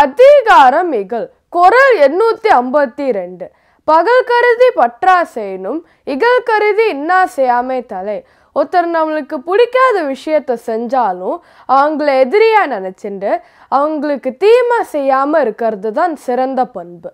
அதிகாரம் இகழ் குரல் எண்ணூற்றி ஐம்பத்தி ரெண்டு பகல் கருதி பற்றா செய்யணும் இகல் கருதி இன்னா செய்யாமே தலை ஒருத்தர் நம்மளுக்கு பிடிக்காத விஷயத்த செஞ்சாலும் அவங்கள எதிரியாக நினச்சிண்டு அவங்களுக்கு தீமை செய்யாமல் இருக்கிறது தான் சிறந்த பண்பு